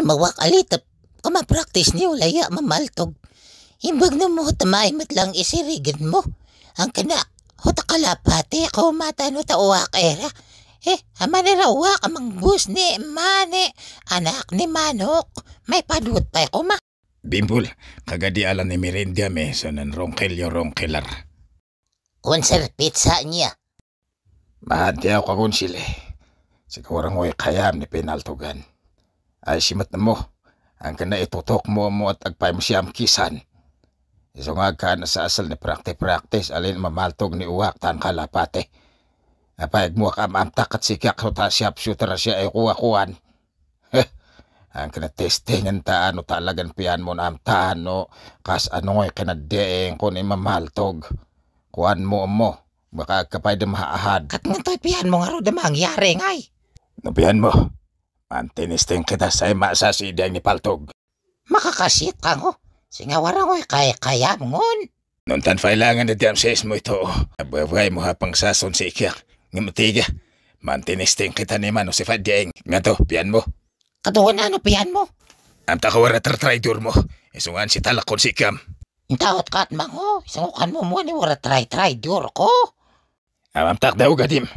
himawak alitap kamapractice ni laya mamaltog. Imbag na mo tamay matlang isirigid mo. Ang kana, hutakalapati ako matano ta uwak era. Eh, ama ni rawak amang bus ni mani, anak ni manok, may padut pa ako ma. Bimbol, kagadi ala ni Merindia me, sanan rongkel yo rongkelar. Konser pizza niya. Mahadya ako kakon sila. Sigurang way kayam ni penaltugan ay simat na mo. Ang kana itutok mo mo at agpay mo siyam kisan. Isungag ka na sa asal ni prakte-praktis alin mamaltog ni uwak tan kalapate. Apayag mo ka maamtak at sikak so ta siyap syutara siya ay kuwakuan. Heh, ang kinatesting ang taano talagang piyan mo na taano kas ano ngay kinadeeng ko ni mamaltog. Kuan mo mo, baka kapay da maaahad. Kat nga to'y piyan mo nga ro da mangyari ngay. Napiyan mo. Mantinisteng kita sa masa si ni Paltog. Makakasit ka ko. Singawaran ko'y kaya-kaya mongon. Nuntan failangan na diyam sis mo ito. Nabuhay mo hapang sason si Ikyak. Ngamatiga. Mantinisteng kita ni Mano si Fadyeng. Nga to, piyan mo. Katuhan ano piyan mo? Amta takawara wala traidor mo. Isungan si talakon si Ikam. Intaot ka at mango. Isungukan mo mo ni wala tray-traidor ko. Amtak daw gadim.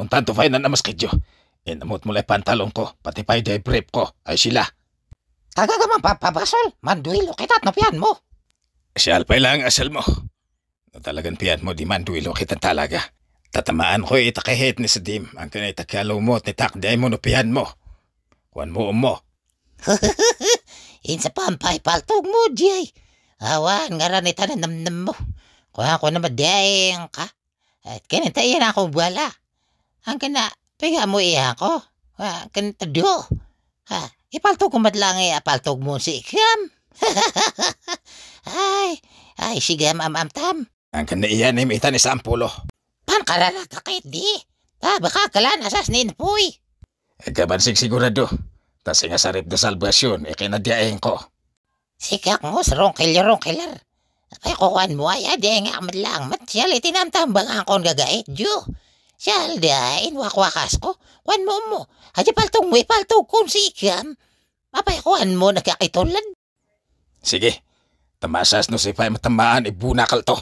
Nuntan to fainan na mas kadyo. Inamot mula pantalon ko, pati pa yung brief ko, ay sila. Kagagaman pa, papabasol, manduilo kita at napian mo. Siya alpay lang asal mo. Na talagang piyan mo, di manduilo kita talaga. Tatamaan ko itakihit ni Sadim ang kanaitakalaw mo at nitakday mo nupian mo. Kuan mo um mo. Insa pa ang paipaltog mo, Jay. Awan, nga rin ita na namnam mo. Kuha ko na madayang ka. At kanita iyan akong wala. Ang kana, Tinga mo iya eh, ko. Ha, kantadyo. Ha, ipaltog ko madlang ay eh, apaltog mo si Ikam. ay, ay, sige am am tam. Ang kaniya ni mita ni Sampulo. Pan karala takit di. Ta, baka kalan asas ni Npoy. E, Kabansig sigurado. Ta singa sarip da salbasyon, ikinadyain e, ko. Sikak mo, sarong kilarong kilar. Ay, kukuhan mo ay, adi nga madlang. Mat siya, itinamtambang ang kong gagait, Diyo. Sialdain wakwakas ko. Kuan mo mo. Hadya paltong we paltong kong si ikam. Apay kuan mo nagkakitulan. Sige. Tamasas no si Pai matamaan ibunakal to.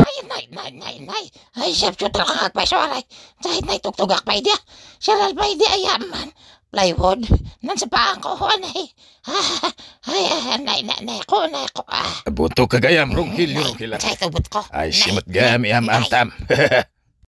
Ay, nay, nay, nay, nay. Ay, siyap siya talaga at pa siya, aray. nay tugtugak pa idea. Siya ral pa ayaman plywood nan sa paang ko ho nay eh. ah, ay nay nay nay ko nay ko ah buto kagayam rong hilyo kila ay tubot ko ay simot gam iam am tam